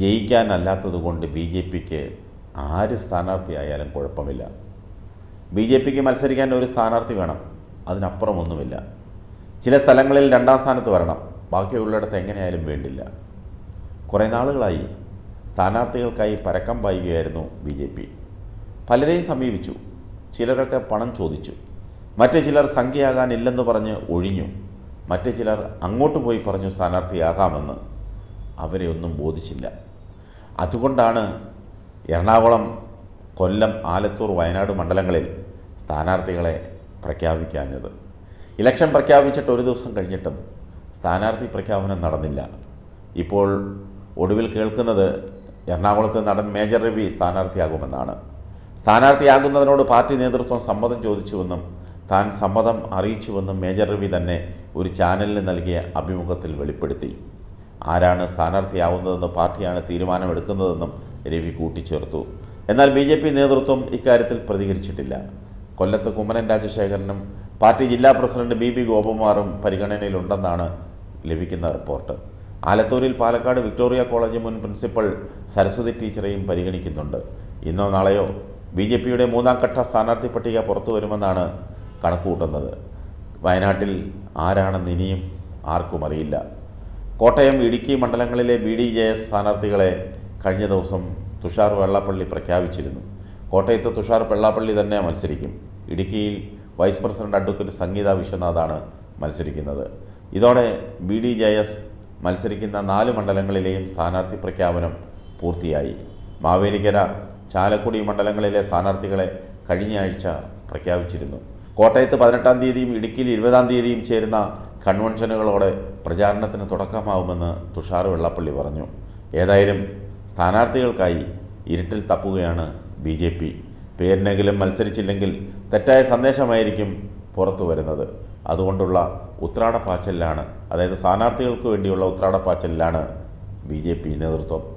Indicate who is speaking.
Speaker 1: ജയിക്കാനല്ലാത്തത് കൊണ്ട് B J പിക്ക് ആര് സ്ഥാനാർത്ഥിയായാലും കുഴപ്പമില്ല ബി ജെ പിക്ക് മത്സരിക്കാൻ ഒരു സ്ഥാനാർത്ഥി വേണം അതിനപ്പുറമൊന്നുമില്ല ചില സ്ഥലങ്ങളിൽ രണ്ടാം സ്ഥാനത്ത് വരണം ബാക്കിയുള്ളിടത്ത് എങ്ങനെയായാലും വേണ്ടില്ല കുറേ നാളുകളായി സ്ഥാനാർത്ഥികൾക്കായി പരക്കം പായുകയായിരുന്നു ബി ജെ പി പലരെയും സമീപിച്ചു ചിലരൊക്കെ പണം ചോദിച്ചു മറ്റു ചിലർ സംഖ്യയാകാനില്ലെന്ന് പറഞ്ഞ് ഒഴിഞ്ഞു മറ്റു ചിലർ അങ്ങോട്ട് പോയി പറഞ്ഞു സ്ഥാനാർത്ഥിയാകാമെന്ന് അവരെ ഒന്നും ബോധിച്ചില്ല അതുകൊണ്ടാണ് എറണാകുളം കൊല്ലം ആലത്തൂർ വയനാട് മണ്ഡലങ്ങളിൽ സ്ഥാനാർത്ഥികളെ പ്രഖ്യാപിക്കാഞ്ഞത് ഇലക്ഷൻ പ്രഖ്യാപിച്ചിട്ട് ഒരു ദിവസം കഴിഞ്ഞിട്ടും സ്ഥാനാർത്ഥി പ്രഖ്യാപനം നടന്നില്ല ഇപ്പോൾ ഒടുവിൽ കേൾക്കുന്നത് എറണാകുളത്തെ നടൻ മേജർ രവി സ്ഥാനാർത്ഥിയാകുമെന്നാണ് സ്ഥാനാർത്ഥിയാകുന്നതിനോട് പാർട്ടി നേതൃത്വം സമ്മതം ചോദിച്ചുവെന്നും താൻ സമ്മതം അറിയിച്ചുവെന്നും മേജർ രവി തന്നെ ഒരു ചാനലിന് നൽകിയ അഭിമുഖത്തിൽ വെളിപ്പെടുത്തി ആരാണ് സ്ഥാനാർത്ഥിയാവുന്നതെന്ന് പാർട്ടിയാണ് തീരുമാനമെടുക്കുന്നതെന്നും രവി കൂട്ടിച്ചേർത്തു എന്നാൽ ബി ജെ പി നേതൃത്വം ഇക്കാര്യത്തിൽ പ്രതികരിച്ചിട്ടില്ല കൊല്ലത്ത് കുമ്മനം രാജശേഖരനും പാർട്ടി ജില്ലാ പ്രസിഡന്റ് ബി ബി ഗോപകുമാറും പരിഗണനയിലുണ്ടെന്നാണ് ലഭിക്കുന്ന റിപ്പോർട്ട് ആലത്തൂരിൽ പാലക്കാട് വിക്ടോറിയ കോളേജ് മുൻ പ്രിൻസിപ്പൽ സരസ്വതി ടീച്ചറെയും പരിഗണിക്കുന്നുണ്ട് ഇന്നോ നാളെയോ ബി ജെ പിയുടെ മൂന്നാം ഘട്ട സ്ഥാനാർത്ഥി പട്ടിക പുറത്തു വരുമെന്നാണ് കണക്കുകൂട്ടുന്നത് വയനാട്ടിൽ ആരാണെന്ന് ഇനിയും ആർക്കും അറിയില്ല കോട്ടയം ഇടുക്കി മണ്ഡലങ്ങളിലെ ബി ഡി ജെ എസ് സ്ഥാനാർത്ഥികളെ കഴിഞ്ഞ ദിവസം തുഷാർ വെള്ളാപ്പള്ളി പ്രഖ്യാപിച്ചിരുന്നു കോട്ടയത്ത് തുഷാർ വെള്ളാപ്പള്ളി തന്നെ മത്സരിക്കും ഇടുക്കിയിൽ വൈസ് പ്രസിഡന്റ് അഡ്വക്കേറ്റ് സംഗീത വിശ്വനാഥാണ് മത്സരിക്കുന്നത് ഇതോടെ ബി ഡി ജെ എസ് മത്സരിക്കുന്ന നാല് മണ്ഡലങ്ങളിലെയും സ്ഥാനാർത്ഥി പ്രഖ്യാപനം പൂർത്തിയായി മാവേലിക്കര ചാലക്കുടി മണ്ഡലങ്ങളിലെ സ്ഥാനാർത്ഥികളെ കഴിഞ്ഞയാഴ്ച പ്രഖ്യാപിച്ചിരുന്നു കോട്ടയത്ത് പതിനെട്ടാം തീയതിയും ഇടുക്കിയിൽ ഇരുപതാം തീയതിയും ചേരുന്ന കൺവെൻഷനുകളോടെ പ്രചാരണത്തിന് തുടക്കമാവുമെന്ന് തുഷാർ വെള്ളാപ്പള്ളി പറഞ്ഞു ഏതായാലും സ്ഥാനാർത്ഥികൾക്കായി ഇരുട്ടിൽ തപ്പുകയാണ് ബി ജെ പി പേരിനെങ്കിലും മത്സരിച്ചില്ലെങ്കിൽ തെറ്റായ സന്ദേശമായിരിക്കും പുറത്തു വരുന്നത് അതുകൊണ്ടുള്ള ഉത്രാടപ്പാച്ചലിലാണ് അതായത് സ്ഥാനാർത്ഥികൾക്ക് വേണ്ടിയുള്ള ഉത്രാടപ്പാച്ചലിലാണ് ബി ജെ പി നേതൃത്വം